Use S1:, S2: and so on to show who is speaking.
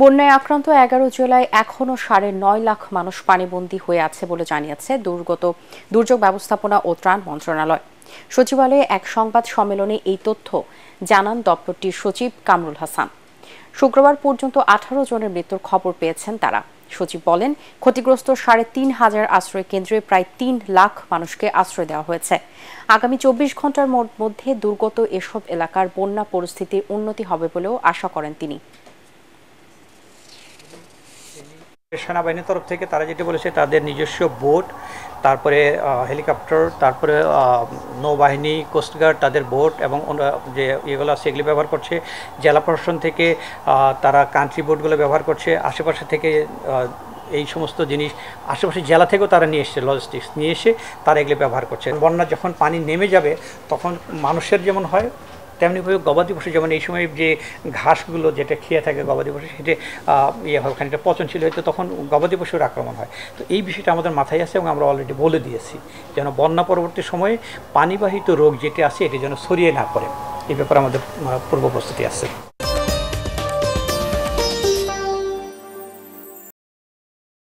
S1: বন্যায় আক্রান্ত এগারো জেলায় এখনও সাড়ে নয় লাখ মানুষ পানিবন্দী হয়ে আছে বলে জানিয়েছে দুর্গত দুর্যোগ ব্যবস্থাপনা ও ত্রাণ মন্ত্রণালয় সচিবালয়ে এক সংবাদ সম্মেলনে এই তথ্য জানান দপ্তরটির সচিব কামরুল হাসান শুক্রবার পর্যন্ত আঠারো জনের মৃত্যুর খবর পেয়েছেন তারা সচিব বলেন ক্ষতিগ্রস্ত সাড়ে তিন হাজার আশ্রয় কেন্দ্রে প্রায় তিন লাখ মানুষকে আশ্রয় দেওয়া হয়েছে আগামী চব্বিশ ঘন্টার মধ্যে দুর্গত এসব এলাকার বন্যা পরিস্থিতির উন্নতি হবে বলেও আশা করেন তিনি
S2: সেনাবাহিনীর তরফ থেকে তারা যেটি বলেছে তাদের নিজস্ব বোট তারপরে হেলিকপ্টার তারপরে নৌবাহিনী কোস্টগার্ড তাদের বোট এবং যে ইয়েগুলো আছে এগুলি ব্যবহার করছে জেলা প্রশাসন থেকে তারা কান্ট্রি বোটগুলো ব্যবহার করছে আশেপাশে থেকে এই সমস্ত জিনিস আশেপাশে জেলা থেকেও তারা নিয়ে এসছে লজিস্টিক্স নিয়ে এসে তারা এগুলি ব্যবহার করছে বন্যা যখন পানি নেমে যাবে তখন মানুষের যেমন হয় তেমনিভাবে গবাদি পশু যেমন এই সময় যে ঘাসগুলো যেটা খেয়ে থাকে গবাদি পশু সেটা ইয়ে হয় খানিকটা পচনশীল হয়তো তখন গবাদি পশুর আক্রমণ হয় তো এই বিষয়টা আমাদের মাথায় আছে এবং আমরা অলরেডি বলে দিয়েছি যেন বন্যা পরবর্তী সময়ে পানিবাহিত রোগ যেটি আছে এটি যেন ছড়িয়ে না পড়ে এই ব্যাপারে আমাদের পূর্ব প্রস্তুতি আছে